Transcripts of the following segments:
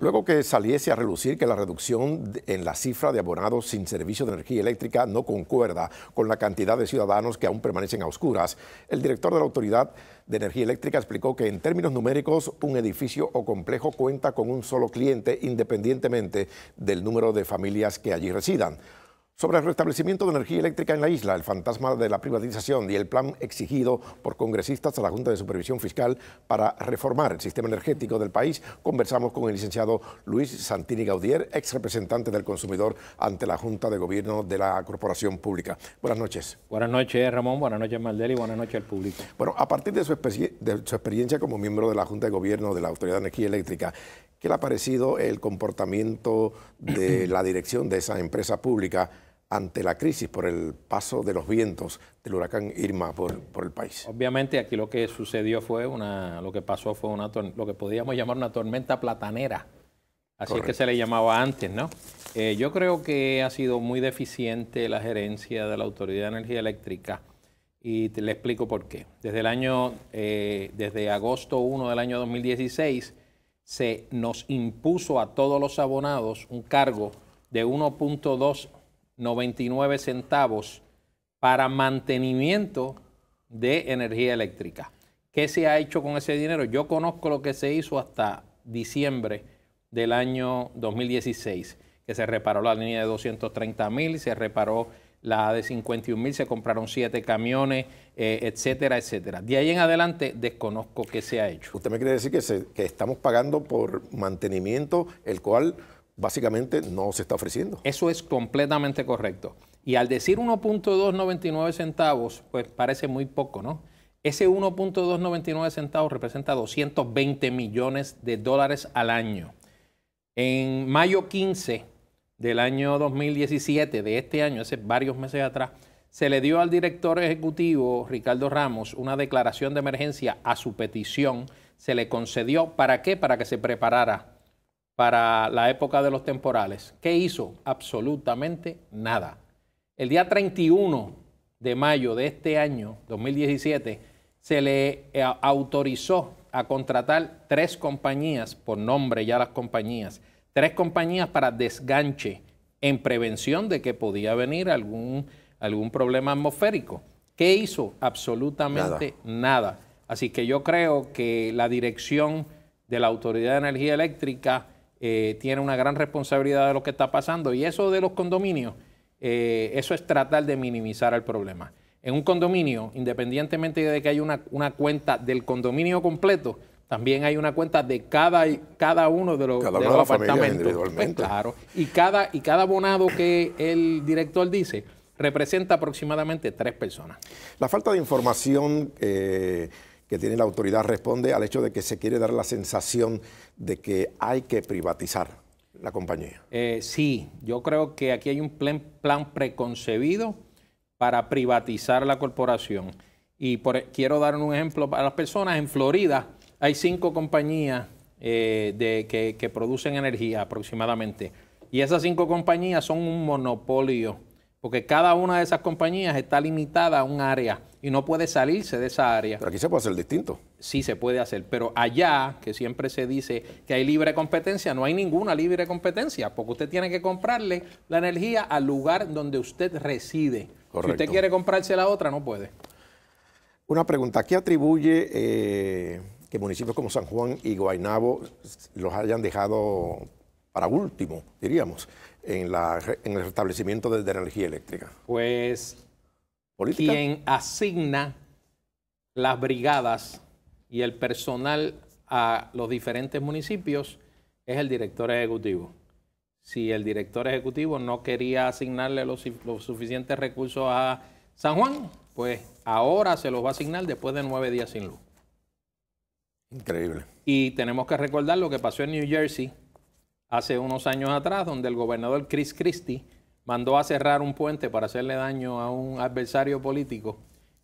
Luego que saliese a relucir que la reducción en la cifra de abonados sin servicio de energía eléctrica no concuerda con la cantidad de ciudadanos que aún permanecen a oscuras, el director de la Autoridad de Energía Eléctrica explicó que en términos numéricos un edificio o complejo cuenta con un solo cliente independientemente del número de familias que allí residan. Sobre el restablecimiento de energía eléctrica en la isla, el fantasma de la privatización y el plan exigido por congresistas a la Junta de Supervisión Fiscal para reformar el sistema energético del país, conversamos con el licenciado Luis Santini Gaudier, ex representante del consumidor ante la Junta de Gobierno de la Corporación Pública. Buenas noches. Buenas noches, Ramón. Buenas noches, y Buenas noches al público. Bueno, a partir de su experiencia como miembro de la Junta de Gobierno de la Autoridad de Energía Eléctrica, ¿qué le ha parecido el comportamiento de la dirección de esa empresa pública? ante la crisis por el paso de los vientos del huracán Irma por, el país. Obviamente aquí lo que sucedió fue una, lo que pasó fue una, lo que podíamos llamar una tormenta platanera, así es que se le llamaba antes, ¿no? Eh, yo creo que ha sido muy deficiente la gerencia de la Autoridad de Energía Eléctrica y te le explico por qué. Desde el año, eh, desde agosto 1 del año 2016 se nos impuso a todos los abonados un cargo de 1.2 99 centavos para mantenimiento de energía eléctrica. ¿Qué se ha hecho con ese dinero? Yo conozco lo que se hizo hasta diciembre del año 2016, que se reparó la línea de 230 mil, se reparó la de 51 mil, se compraron siete camiones, eh, etcétera, etcétera. De ahí en adelante desconozco qué se ha hecho. Usted me quiere decir que estamos pagando por mantenimiento, el cual básicamente no se está ofreciendo. Eso es completamente correcto. Y al decir 1.299 centavos, pues parece muy poco, ¿no? Ese 1.299 centavos representa 220 millones de dólares al año. En mayo 15 del año 2017, de este año, hace varios meses atrás, se le dio al director ejecutivo Ricardo Ramos una declaración de emergencia a su petición. Se le concedió, ¿para qué? Para que se preparara para la época de los temporales. ¿Qué hizo? Absolutamente nada. El día 31 de mayo de este año, 2017, se le eh, autorizó a contratar tres compañías, por nombre ya las compañías, tres compañías para desganche en prevención de que podía venir algún, algún problema atmosférico. ¿Qué hizo? Absolutamente nada. nada. Así que yo creo que la dirección de la Autoridad de Energía Eléctrica eh, tiene una gran responsabilidad de lo que está pasando. Y eso de los condominios, eh, eso es tratar de minimizar el problema. En un condominio, independientemente de que haya una, una cuenta del condominio completo, también hay una cuenta de cada, cada uno de los, de los apartamentos. Pues individualmente. claro. Y cada, y cada abonado que el director dice representa aproximadamente tres personas. La falta de información eh, que tiene la autoridad responde al hecho de que se quiere dar la sensación de que hay que privatizar la compañía. Eh, sí, yo creo que aquí hay un plan, plan preconcebido para privatizar la corporación. Y e, quiero dar un ejemplo para las personas. En Florida hay cinco compañías eh, de, que, que producen energía aproximadamente. Y esas cinco compañías son un monopolio porque cada una de esas compañías está limitada a un área y no puede salirse de esa área. Pero aquí se puede hacer distinto. Sí, se puede hacer, pero allá, que siempre se dice que hay libre competencia, no hay ninguna libre competencia, porque usted tiene que comprarle la energía al lugar donde usted reside. Correcto. Si usted quiere comprarse la otra, no puede. Una pregunta, ¿qué atribuye eh, que municipios como San Juan y Guaynabo los hayan dejado para último, diríamos, en, el restablecimiento de, energía eléctrica? Pues quien asigna las brigadas y el personal a los diferentes municipios es el director ejecutivo. Si el director ejecutivo no quería asignarle los suficientes recursos a San Juan, pues ahora se los va a asignar después de nueve días sin luz. Increíble. Y tenemos que recordar lo que pasó en New Jersey hace unos años atrás, donde el gobernador Chris Christie mandó a cerrar un puente para hacerle daño a un adversario político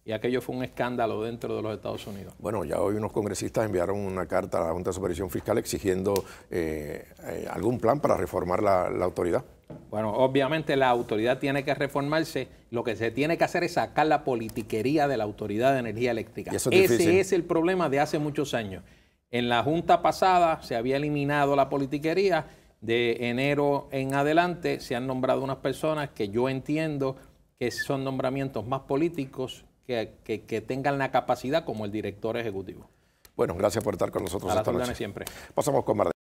y aquello fue un escándalo dentro de los Estados Unidos. Bueno, ya hoy unos congresistas enviaron una carta a la Junta de Supervisión Fiscal exigiendo eh, eh, algún plan para reformar la, autoridad. Bueno, obviamente la autoridad tiene que reformarse. Lo que se tiene que hacer es sacar la politiquería de la Autoridad de Energía Eléctrica. Ese es el problema de hace muchos años. En la junta pasada se había eliminado la politiquería. De enero en adelante se han nombrado unas personas que yo entiendo que son nombramientos más políticos que, tengan la capacidad como el director ejecutivo. Bueno, gracias por estar con nosotros a esta noche. Pasamos con Mar